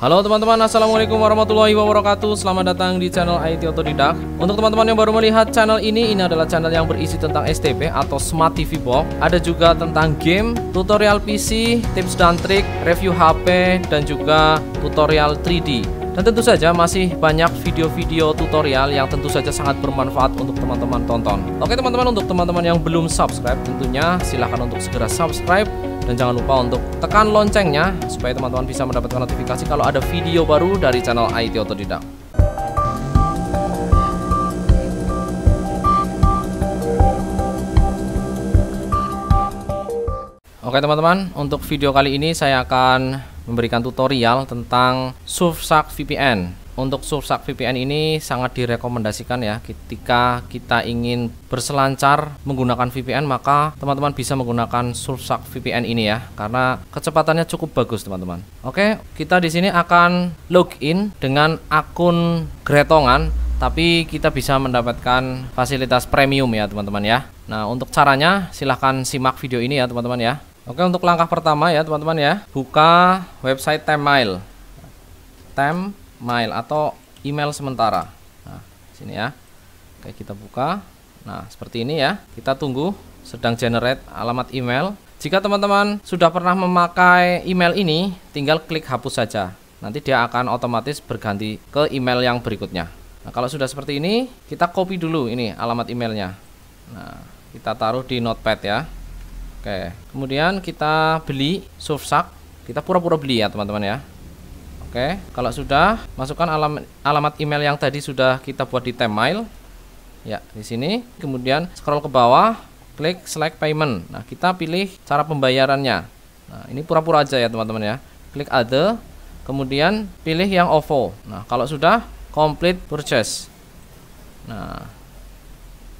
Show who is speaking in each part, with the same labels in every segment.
Speaker 1: Halo teman-teman, Assalamualaikum warahmatullahi wabarakatuh Selamat datang di channel IT Otodidak Untuk teman-teman yang baru melihat channel ini Ini adalah channel yang berisi tentang STP atau Smart TV Box Ada juga tentang game, tutorial PC, tips dan trik, review HP, dan juga tutorial 3D dan tentu saja masih banyak video-video tutorial yang tentu saja sangat bermanfaat untuk teman-teman tonton. Oke teman-teman, untuk teman-teman yang belum subscribe tentunya silahkan untuk segera subscribe dan jangan lupa untuk tekan loncengnya supaya teman-teman bisa mendapatkan notifikasi kalau ada video baru dari channel IT Otodidak. Oke teman-teman, untuk video kali ini saya akan memberikan tutorial tentang Surfshark VPN. Untuk Surfshark VPN ini sangat direkomendasikan ya ketika kita ingin berselancar menggunakan VPN maka teman-teman bisa menggunakan Surfshark VPN ini ya karena kecepatannya cukup bagus teman-teman. Oke, kita di sini akan login dengan akun Gretongan tapi kita bisa mendapatkan fasilitas premium ya teman-teman ya. Nah, untuk caranya silahkan simak video ini ya teman-teman ya. Oke untuk langkah pertama ya teman-teman ya buka website Temmail Temmail atau email sementara nah sini ya Oke kita buka nah seperti ini ya kita tunggu sedang generate alamat email jika teman-teman sudah pernah memakai email ini tinggal klik hapus saja nanti dia akan otomatis berganti ke email yang berikutnya nah kalau sudah seperti ini kita copy dulu ini alamat emailnya nah kita taruh di notepad ya Oke, kemudian kita beli surf Kita pura-pura beli ya, teman-teman ya. Oke, kalau sudah masukkan alam, alamat email yang tadi sudah kita buat di Temail. Ya, di sini. Kemudian scroll ke bawah, klik select payment. Nah, kita pilih cara pembayarannya. Nah, ini pura-pura aja ya, teman-teman ya. Klik other, kemudian pilih yang OVO. Nah, kalau sudah complete purchase. Nah,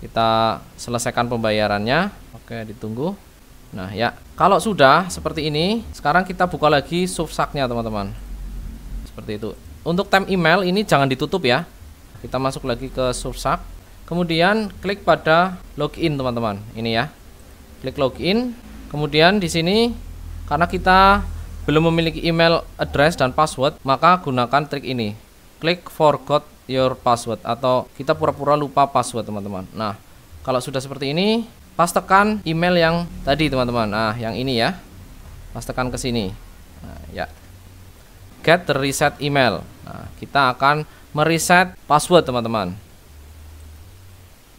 Speaker 1: kita selesaikan pembayarannya. Oke, ditunggu. Nah ya, kalau sudah seperti ini, sekarang kita buka lagi subsaknya teman-teman. Seperti itu. Untuk time email ini jangan ditutup ya. Kita masuk lagi ke subsak. Kemudian klik pada login teman-teman. Ini ya. Klik login. Kemudian di sini karena kita belum memiliki email address dan password, maka gunakan trik ini. Klik forgot your password atau kita pura-pura lupa password teman-teman. Nah, kalau sudah seperti ini, pas tekan email yang tadi teman-teman nah yang ini ya pas tekan ke sini nah, ya get reset email nah, kita akan mereset password teman-teman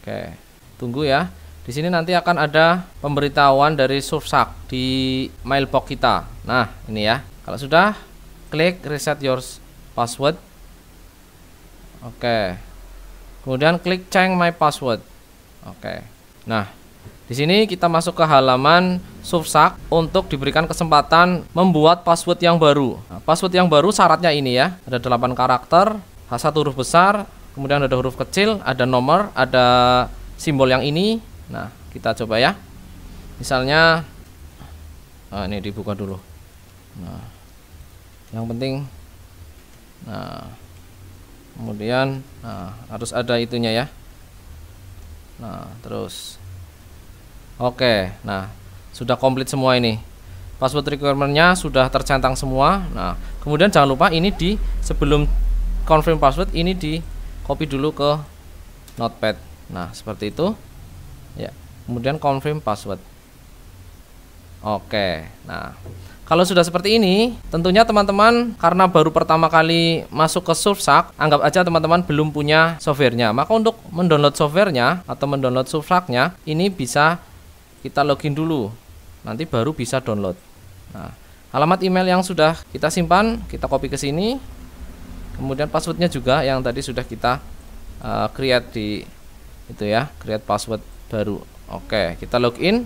Speaker 1: oke tunggu ya di sini nanti akan ada pemberitahuan dari Surfshark di mailbox kita. Nah, ini ya. Kalau sudah, klik reset your password. Oke. Kemudian klik change my password. Oke. Nah, di sini kita masuk ke halaman subsak untuk diberikan kesempatan membuat password yang baru. Nah, password yang baru syaratnya ini ya, ada 8 karakter, H1 huruf besar, kemudian ada huruf kecil, ada nomor, ada simbol yang ini. Nah, kita coba ya. Misalnya nah ini dibuka dulu. Nah, yang penting nah kemudian nah harus ada itunya ya. Nah, terus Oke, nah sudah komplit semua ini. Password requirement-nya sudah tercentang semua. Nah, kemudian jangan lupa ini di sebelum confirm password ini di copy dulu ke notepad. Nah, seperti itu. Ya, kemudian confirm password. Oke. Nah, kalau sudah seperti ini, tentunya teman-teman karena baru pertama kali masuk ke Surfshark, anggap aja teman-teman belum punya softwarenya. Maka untuk mendownload softwarenya atau mendownload Surfshark-nya, ini bisa kita login dulu nanti baru bisa download nah alamat email yang sudah kita simpan kita copy ke sini kemudian passwordnya juga yang tadi sudah kita uh, create di itu ya create password baru oke kita login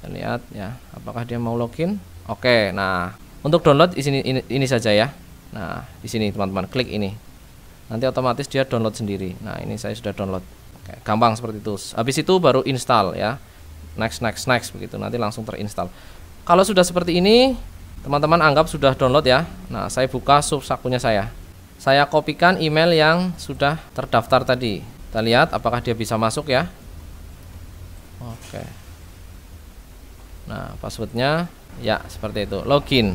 Speaker 1: kita lihat ya apakah dia mau login oke nah untuk download ini ini, ini saja ya nah di sini teman-teman klik ini nanti otomatis dia download sendiri nah ini saya sudah download gampang seperti itu habis itu baru install ya next next next begitu nanti langsung terinstall kalau sudah seperti ini teman-teman anggap sudah download ya nah saya buka sub sakunya saya saya kopikan email yang sudah terdaftar tadi kita lihat apakah dia bisa masuk ya oke nah passwordnya ya seperti itu login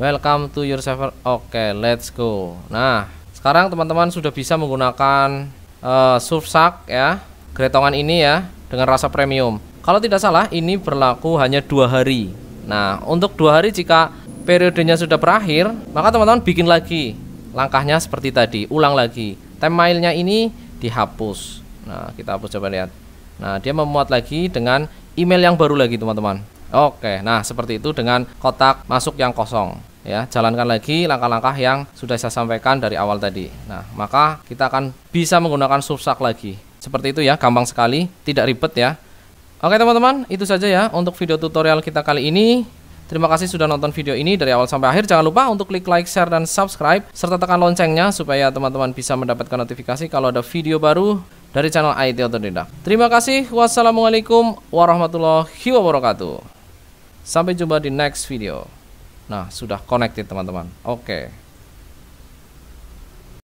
Speaker 1: welcome to your server oke let's go nah sekarang teman-teman sudah bisa menggunakan uh, ya geretongan ini ya dengan rasa premium kalau tidak salah ini berlaku hanya dua hari nah untuk dua hari jika periodenya sudah berakhir maka teman-teman bikin lagi langkahnya seperti tadi ulang lagi time mailnya ini dihapus nah kita hapus coba lihat nah dia memuat lagi dengan email yang baru lagi teman-teman Oke, nah seperti itu dengan kotak masuk yang kosong ya jalankan lagi langkah-langkah yang sudah saya sampaikan dari awal tadi nah maka kita akan bisa menggunakan subsak lagi seperti itu ya gampang sekali tidak ribet ya oke teman-teman itu saja ya untuk video tutorial kita kali ini Terima kasih sudah nonton video ini dari awal sampai akhir. Jangan lupa untuk klik like, share, dan subscribe. Serta tekan loncengnya supaya teman-teman bisa mendapatkan notifikasi kalau ada video baru dari channel IT Otodidak. Terima kasih. Wassalamualaikum warahmatullahi wabarakatuh. Sampai jumpa di next video. Nah, sudah connected teman-teman. Oke. Okay.